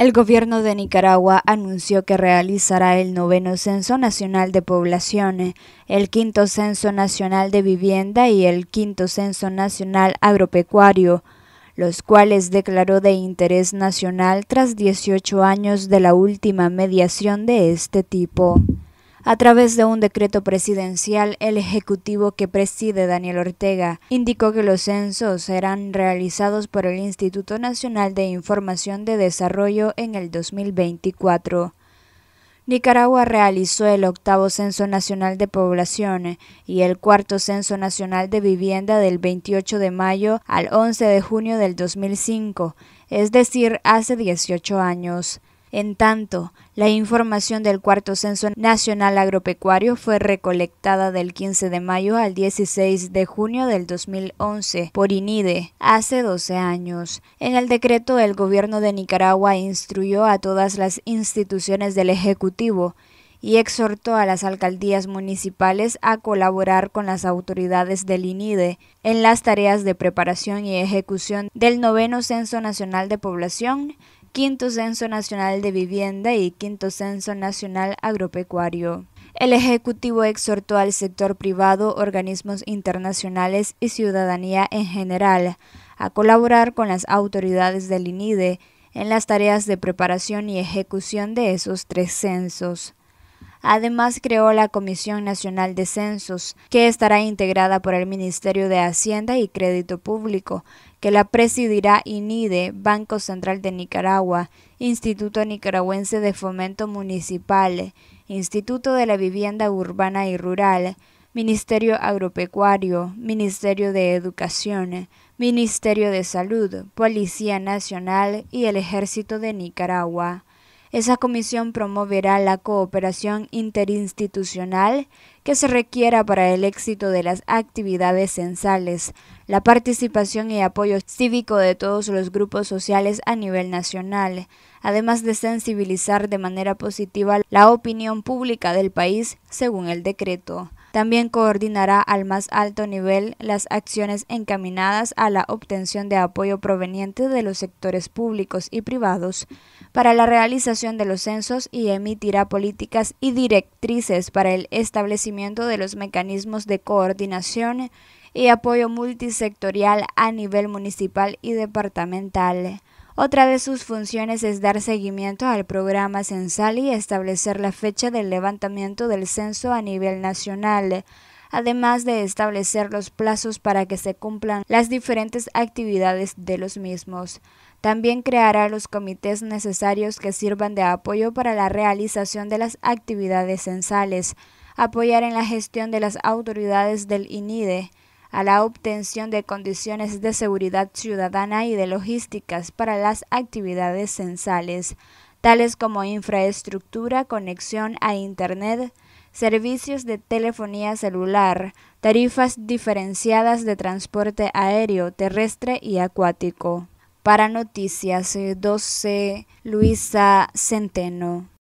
El gobierno de Nicaragua anunció que realizará el noveno Censo Nacional de Poblaciones, el quinto Censo Nacional de Vivienda y el quinto Censo Nacional Agropecuario, los cuales declaró de interés nacional tras 18 años de la última mediación de este tipo. A través de un decreto presidencial, el ejecutivo que preside Daniel Ortega indicó que los censos serán realizados por el Instituto Nacional de Información de Desarrollo en el 2024. Nicaragua realizó el octavo Censo Nacional de Población y el cuarto Censo Nacional de Vivienda del 28 de mayo al 11 de junio del 2005, es decir, hace 18 años. En tanto, la información del cuarto Censo Nacional Agropecuario fue recolectada del 15 de mayo al 16 de junio del 2011 por INIDE, hace 12 años. En el decreto, el gobierno de Nicaragua instruyó a todas las instituciones del Ejecutivo y exhortó a las alcaldías municipales a colaborar con las autoridades del INIDE en las tareas de preparación y ejecución del noveno Censo Nacional de Población quinto Censo Nacional de Vivienda y quinto Censo Nacional Agropecuario. El Ejecutivo exhortó al sector privado, organismos internacionales y ciudadanía en general a colaborar con las autoridades del INIDE en las tareas de preparación y ejecución de esos tres censos. Además, creó la Comisión Nacional de Censos, que estará integrada por el Ministerio de Hacienda y Crédito Público, que la presidirá INIDE, Banco Central de Nicaragua, Instituto Nicaragüense de Fomento Municipal, Instituto de la Vivienda Urbana y Rural, Ministerio Agropecuario, Ministerio de Educación, Ministerio de Salud, Policía Nacional y el Ejército de Nicaragua. Esa comisión promoverá la cooperación interinstitucional que se requiera para el éxito de las actividades censales, la participación y apoyo cívico de todos los grupos sociales a nivel nacional, además de sensibilizar de manera positiva la opinión pública del país, según el decreto. También coordinará al más alto nivel las acciones encaminadas a la obtención de apoyo proveniente de los sectores públicos y privados para la realización de los censos y emitirá políticas y directrices para el establecimiento de los mecanismos de coordinación y apoyo multisectorial a nivel municipal y departamental. Otra de sus funciones es dar seguimiento al programa censal y establecer la fecha del levantamiento del censo a nivel nacional además de establecer los plazos para que se cumplan las diferentes actividades de los mismos. También creará los comités necesarios que sirvan de apoyo para la realización de las actividades censales, apoyar en la gestión de las autoridades del INIDE, a la obtención de condiciones de seguridad ciudadana y de logísticas para las actividades censales, tales como infraestructura, conexión a Internet, servicios de telefonía celular, tarifas diferenciadas de transporte aéreo, terrestre y acuático. Para Noticias 12, Luisa Centeno.